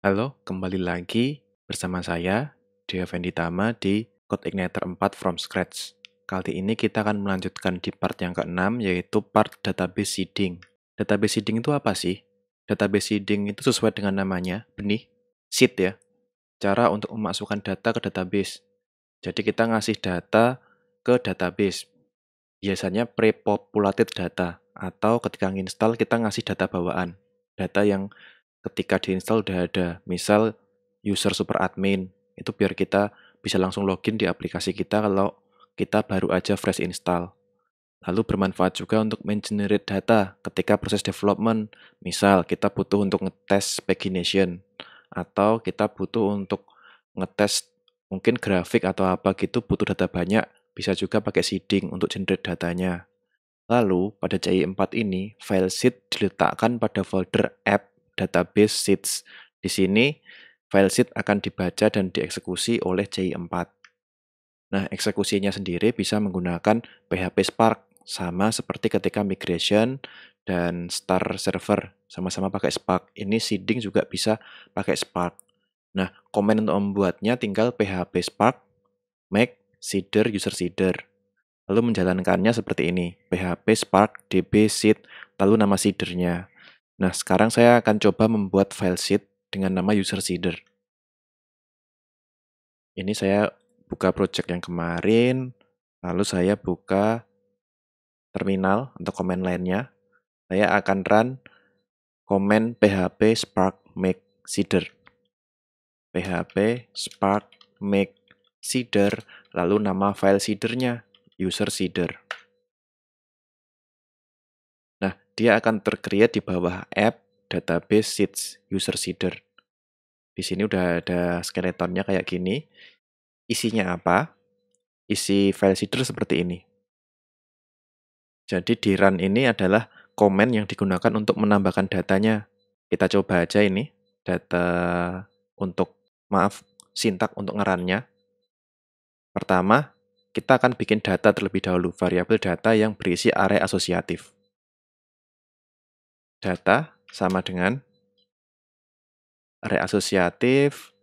Halo, kembali lagi bersama saya, Dio Venditama di Code Igniter 4 from Scratch. Kali ini kita akan melanjutkan di part yang ke-6, yaitu part database seeding. Database seeding itu apa sih? Database seeding itu sesuai dengan namanya, benih, seed ya. Cara untuk memasukkan data ke database. Jadi kita ngasih data ke database. Biasanya pre-populated data, atau ketika install kita ngasih data bawaan. Data yang ketika diinstal udah ada. Misal user super admin itu biar kita bisa langsung login di aplikasi kita kalau kita baru aja fresh install. Lalu bermanfaat juga untuk mengenerate data ketika proses development. Misal kita butuh untuk ngetes pagination atau kita butuh untuk ngetes mungkin grafik atau apa gitu butuh data banyak, bisa juga pakai seeding untuk generate datanya. Lalu pada CI4 ini, file sheet diletakkan pada folder app database seeds. Di sini file seed akan dibaca dan dieksekusi oleh CI4. Nah, eksekusinya sendiri bisa menggunakan PHP Spark sama seperti ketika migration dan star server sama-sama pakai Spark. Ini seeding juga bisa pakai Spark. Nah, komen untuk membuatnya tinggal PHP Spark make seeder user seeder. Lalu menjalankannya seperti ini, php spark db seed, lalu nama seedernya. Nah, sekarang saya akan coba membuat file sheet dengan nama user seeder. Ini saya buka project yang kemarin, lalu saya buka terminal untuk command line-nya. Saya akan run command php spark make seeder. php spark make seeder, lalu nama file seedernya, user seeder dia akan tercreate di bawah app database seeds user seeder. Di sini udah ada skeletonnya kayak gini. Isinya apa? Isi file seeder seperti ini. Jadi di run ini adalah komen yang digunakan untuk menambahkan datanya. Kita coba aja ini data untuk maaf sintak untuk ngerannya. Pertama, kita akan bikin data terlebih dahulu, variabel data yang berisi array asosiatif data sama dengan reasosiatif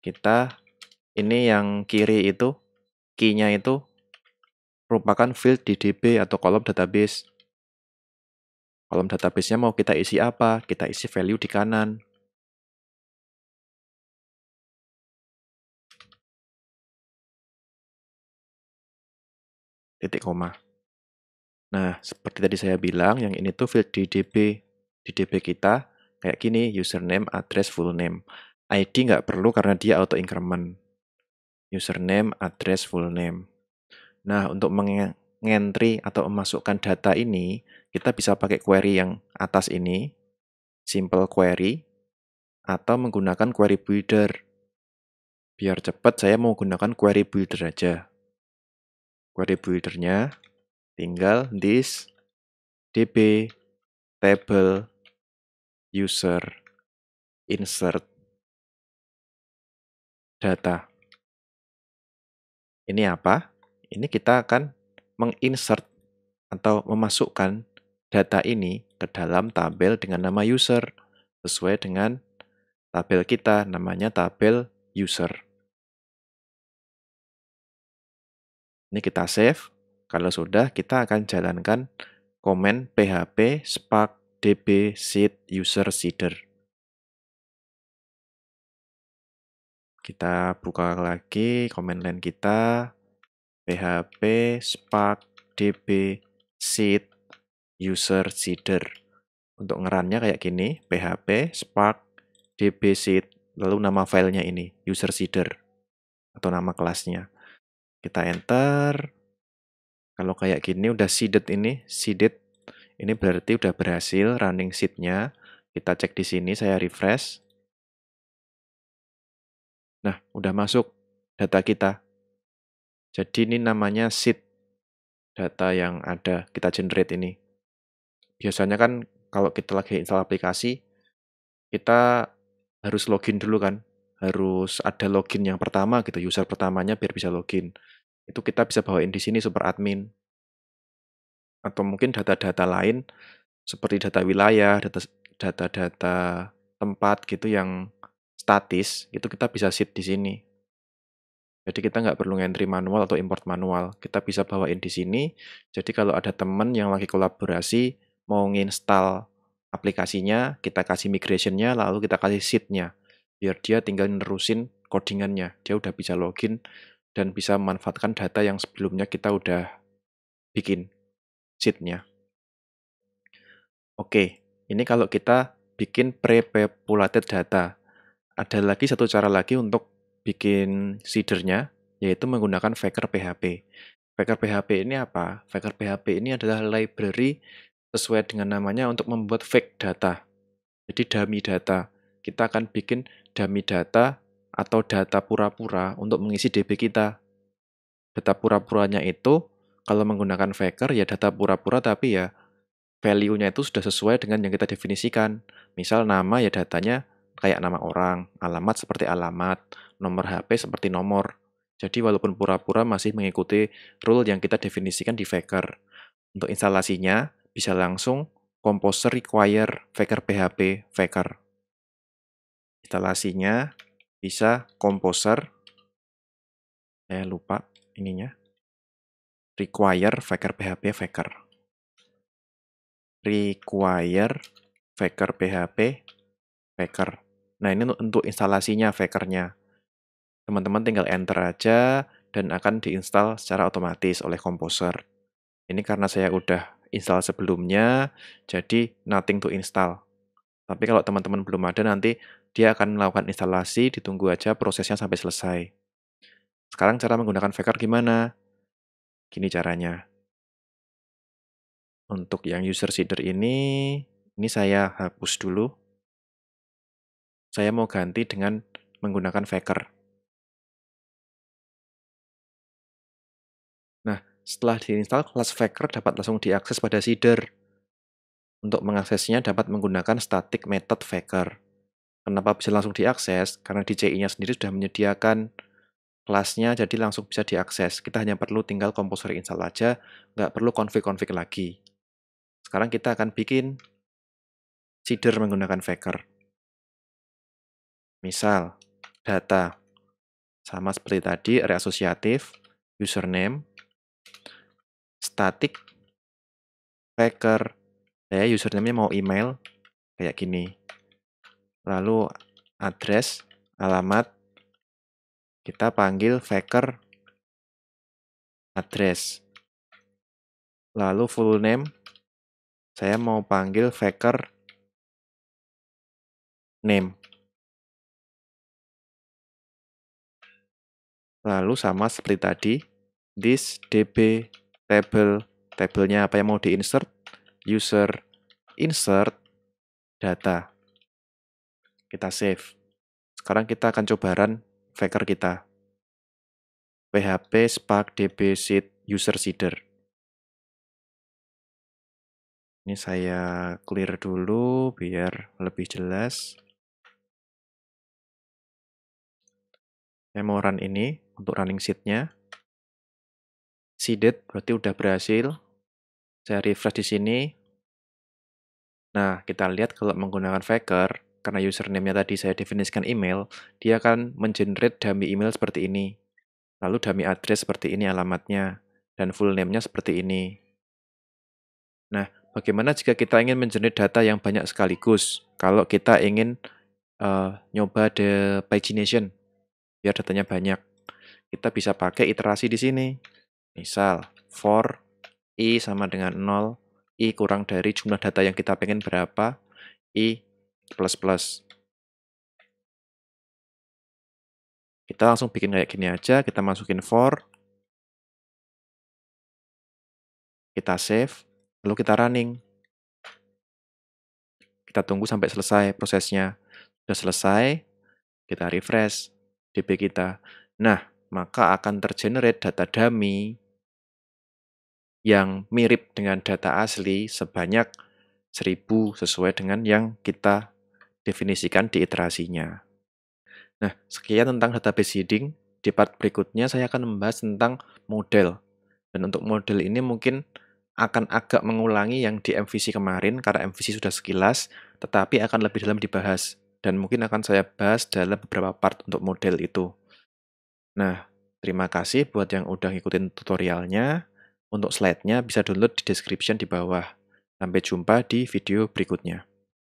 Kita ini yang kiri itu key-nya itu merupakan field di DB atau kolom database. Kolom database-nya mau kita isi apa? Kita isi value di kanan. Titik koma. Nah, seperti tadi saya bilang, yang ini tuh field di DB di DB kita kayak gini username, address, full name. ID nggak perlu karena dia auto increment. Username, address, full name. Nah, untuk mengentry atau memasukkan data ini, kita bisa pakai query yang atas ini, simple query, atau menggunakan query builder. Biar cepat, saya mau gunakan query builder aja. Query buildernya tinggal this db table user, insert, data. Ini apa? Ini kita akan menginsert atau memasukkan data ini ke dalam tabel dengan nama user sesuai dengan tabel kita namanya tabel user. Ini kita save. Kalau sudah, kita akan jalankan komen PHP spark db seed user seeder. Kita buka lagi command line kita php spark db seed user seeder. Untuk ngerannya kayak gini, php spark db seed lalu nama filenya ini user seeder atau nama kelasnya. Kita enter. Kalau kayak gini udah seeded ini, seeded ini berarti udah berhasil running seed nya Kita cek di sini, saya refresh. Nah, udah masuk data kita. Jadi ini namanya seed data yang ada kita generate ini. Biasanya kan kalau kita lagi install aplikasi, kita harus login dulu kan. Harus ada login yang pertama gitu, user pertamanya biar bisa login. Itu kita bisa bawain di sini super admin atau mungkin data-data lain seperti data wilayah, data data tempat gitu yang statis itu kita bisa sit di sini. Jadi kita nggak perlu entry manual atau import manual. Kita bisa bawain di sini. Jadi kalau ada teman yang lagi kolaborasi mau nginstal aplikasinya, kita kasih migrationnya, lalu kita kasih seed-nya. Biar dia tinggal nerusin codingannya. Dia udah bisa login dan bisa memanfaatkan data yang sebelumnya kita udah bikin sheetnya. Oke, ini kalau kita bikin pre-populated data. Ada lagi satu cara lagi untuk bikin seedernya, yaitu menggunakan Faker PHP. Faker PHP ini apa? Faker PHP ini adalah library sesuai dengan namanya untuk membuat fake data. Jadi dummy data. Kita akan bikin dummy data atau data pura-pura untuk mengisi DB kita. Data pura-puranya itu kalau menggunakan faker ya data pura-pura tapi ya value-nya itu sudah sesuai dengan yang kita definisikan. Misal nama ya datanya kayak nama orang, alamat seperti alamat, nomor HP seperti nomor. Jadi walaupun pura-pura masih mengikuti rule yang kita definisikan di Faker. Untuk instalasinya bisa langsung Composer require Faker PHP Faker. Instalasinya bisa Composer. Saya eh, lupa ininya require faker php faker require faker php faker nah ini untuk instalasinya fakernya teman-teman tinggal enter aja dan akan diinstal secara otomatis oleh komposer ini karena saya udah install sebelumnya jadi nothing to install tapi kalau teman-teman belum ada nanti dia akan melakukan instalasi ditunggu aja prosesnya sampai selesai sekarang cara menggunakan faker gimana Gini caranya. Untuk yang user seeder ini, ini saya hapus dulu. Saya mau ganti dengan menggunakan faker. Nah, setelah diinstal, kelas faker dapat langsung diakses pada seeder. Untuk mengaksesnya dapat menggunakan static method faker. Kenapa bisa langsung diakses? Karena di nya sendiri sudah menyediakan kelasnya jadi langsung bisa diakses. Kita hanya perlu tinggal komposer install aja, nggak perlu config-config lagi. Sekarang kita akan bikin seeder menggunakan Faker. Misal, data. Sama seperti tadi, array asosiatif, username, static, Faker, saya username-nya mau email, kayak gini. Lalu address, alamat, kita panggil faker address. Lalu full name, saya mau panggil faker name. Lalu sama seperti tadi, this db table, tablenya apa yang mau di insert, user insert data. Kita save. Sekarang kita akan coba run Faker kita. PHP Spark DB Seed User Seeder. Ini saya clear dulu biar lebih jelas. Saya mau run ini untuk running seednya. Seeded berarti udah berhasil. Saya refresh di sini. Nah, kita lihat kalau menggunakan Faker, karena username-nya tadi saya definisikan email, dia akan mengenerate dummy email seperti ini. Lalu dummy address seperti ini alamatnya, dan full name-nya seperti ini. Nah, bagaimana jika kita ingin mengenerate data yang banyak sekaligus? Kalau kita ingin uh, nyoba the pagination, biar datanya banyak. Kita bisa pakai iterasi di sini. Misal, for i sama dengan 0, i kurang dari jumlah data yang kita pengen berapa, i plus plus. Kita langsung bikin kayak gini aja, kita masukin for, kita save, lalu kita running. Kita tunggu sampai selesai prosesnya. Sudah selesai, kita refresh DB kita. Nah, maka akan tergenerate data dummy yang mirip dengan data asli sebanyak 1000 sesuai dengan yang kita definisikan di iterasinya. Nah, sekian tentang database seeding. Di part berikutnya saya akan membahas tentang model. Dan untuk model ini mungkin akan agak mengulangi yang di MVC kemarin karena MVC sudah sekilas, tetapi akan lebih dalam dibahas dan mungkin akan saya bahas dalam beberapa part untuk model itu. Nah, terima kasih buat yang udah ngikutin tutorialnya. Untuk slide-nya bisa download di description di bawah. Sampai jumpa di video berikutnya.